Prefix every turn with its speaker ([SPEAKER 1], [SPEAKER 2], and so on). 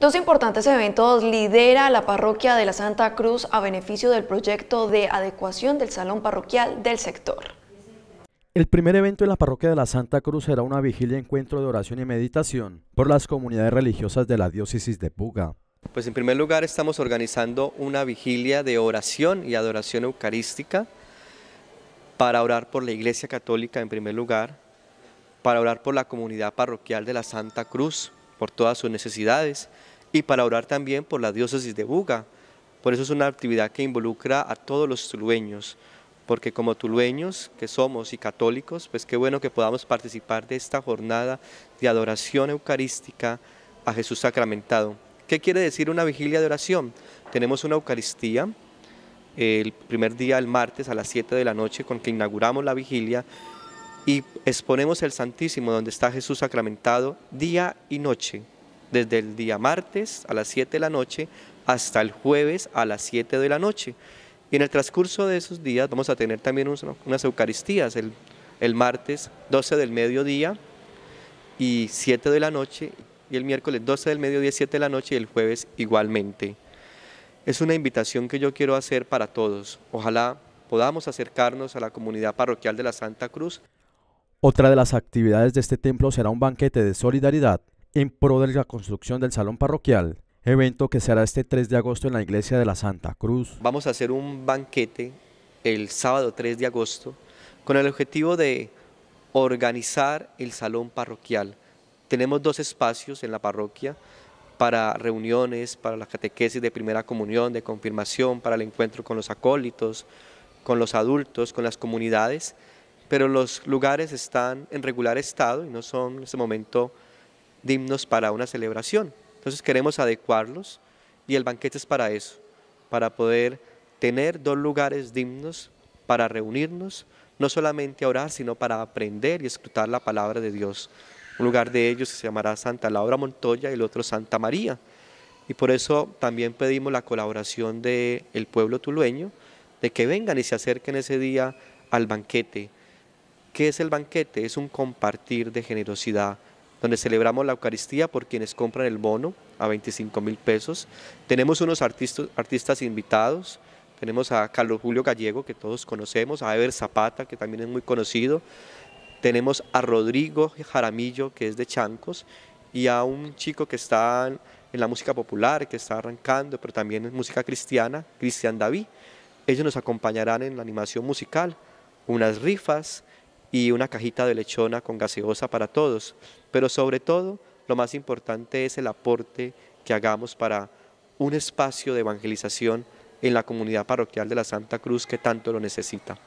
[SPEAKER 1] Dos importantes eventos lidera la parroquia de la Santa Cruz a beneficio del proyecto de adecuación del salón parroquial del sector.
[SPEAKER 2] El primer evento en la parroquia de la Santa Cruz será una vigilia encuentro de oración y meditación por las comunidades religiosas de la diócesis de Puga.
[SPEAKER 1] Pues en primer lugar estamos organizando una vigilia de oración y adoración eucarística para orar por la Iglesia Católica en primer lugar, para orar por la comunidad parroquial de la Santa Cruz, por todas sus necesidades y para orar también por la diócesis de Buga. Por eso es una actividad que involucra a todos los tulueños, porque como tulueños que somos y católicos, pues qué bueno que podamos participar de esta jornada de adoración eucarística a Jesús sacramentado. ¿Qué quiere decir una vigilia de oración? Tenemos una Eucaristía el primer día, el martes a las 7 de la noche, con que inauguramos la vigilia y exponemos el Santísimo donde está Jesús sacramentado día y noche, desde el día martes a las 7 de la noche hasta el jueves a las 7 de la noche. Y en el transcurso de esos días vamos a tener también unas Eucaristías, el, martes 12 del mediodía y 7 de la noche, y el miércoles 12 del mediodía, 7 de la noche, y el jueves igualmente. Es una invitación que yo quiero hacer para todos. Ojalá podamos acercarnos a la comunidad parroquial de la Santa Cruz
[SPEAKER 2] otra de las actividades de este templo será un banquete de solidaridad en pro de la construcción del salón parroquial, evento que será este 3 de agosto en la iglesia de la Santa Cruz.
[SPEAKER 1] Vamos a hacer un banquete el sábado 3 de agosto con el objetivo de organizar el salón parroquial. Tenemos dos espacios en la parroquia para reuniones, para la catequesis de primera comunión, de confirmación, para el encuentro con los acólitos, con los adultos, con las comunidades pero los lugares están en regular estado y no son en este momento dignos para una celebración. Entonces queremos adecuarlos y el banquete es para eso, para poder tener dos lugares dignos para reunirnos, no solamente a orar, sino para aprender y escutar la palabra de Dios. Un lugar de ellos se llamará Santa Laura Montoya y el otro Santa María. Y por eso también pedimos la colaboración del pueblo tulueño, de que vengan y se acerquen ese día al banquete, ¿Qué es el banquete? Es un compartir de generosidad, donde celebramos la Eucaristía por quienes compran el bono a 25 mil pesos. Tenemos unos artistas invitados, tenemos a Carlos Julio Gallego, que todos conocemos, a Eber Zapata, que también es muy conocido, tenemos a Rodrigo Jaramillo, que es de Chancos, y a un chico que está en la música popular, que está arrancando, pero también en música cristiana, Cristian David. Ellos nos acompañarán en la animación musical, unas rifas, y una cajita de lechona con gaseosa para todos. Pero sobre todo, lo más importante es el aporte que hagamos para un espacio de evangelización en la comunidad parroquial de la Santa Cruz que tanto lo necesita.